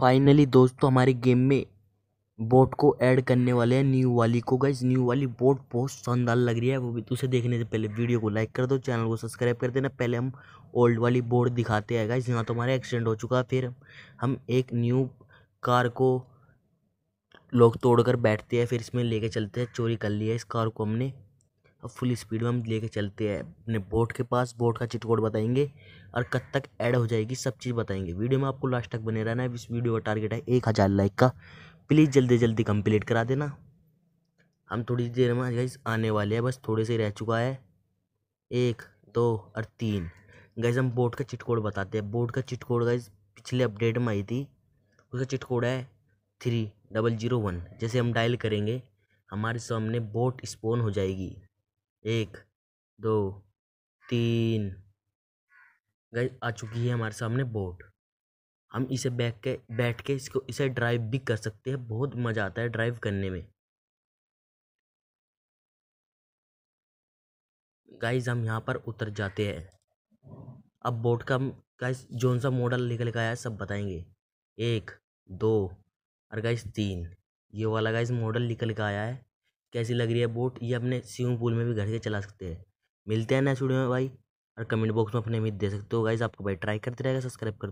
finally दोस्तों हमारे game में बोट को ऐड करने वाले हैं न्यू वाली को गाइज न्यू वाली बोट बहुत शानदार लग रही है वो भी तो उसे देखने से पहले वीडियो को लाइक कर दो चैनल को सब्सक्राइब कर देना पहले हम ओल्ड वाली बोट दिखाते हैं गाइज यहाँ तो हमारा एक्सीडेंट हो चुका है फिर हम एक न्यू कार को लोग तोड़कर बैठते हैं फिर इसमें लेके चलते हैं चोरी कर लिया इस कार को हमने अब फुल स्पीड में हम लेके चलते हैं अपने बोट के पास बोट का चिटकोड बताएंगे और कब तक ऐड हो जाएगी सब चीज़ बताएंगे वीडियो में आपको लास्ट तक बने रहना है इस वीडियो का टारगेट है एक हज़ार लाइक का प्लीज़ जल्दी जल्दी कंप्लीट करा देना हम थोड़ी देर में गैस आने वाले हैं बस थोड़े से रह चुका है एक दो और तीन गैस हम बोट का चिटकोड बताते हैं बोट का चिटकोड गैस पिछले अपडेट में आई थी उसका चिटकोड है थ्री डबल जीरो वन जैसे हम डायल करेंगे हमारे सामने बोट स्पोन हो जाएगी एक दो तीन गई आ चुकी है हमारे सामने बोट हम इसे बैठ के बैठ के इसको इसे ड्राइव भी कर सकते हैं बहुत मज़ा आता है ड्राइव करने में गाइज हम यहाँ पर उतर जाते हैं अब बोट का गाइज जौन सा मॉडल निकल गया है सब बताएंगे एक दो और गाइज तीन ये वाला गाइज मॉडल निकल के आया है कैसी लग रही है बोट ये अपने स्विमिंग पूल में भी घर के चला सकते हैं मिलते हैं नए स्टूडियो में भाई और कमेंट बॉक्स में अपने उम्मीद दे सकते हो गाइज आपको भाई ट्राई करते रहेगा सब्सक्राइब कर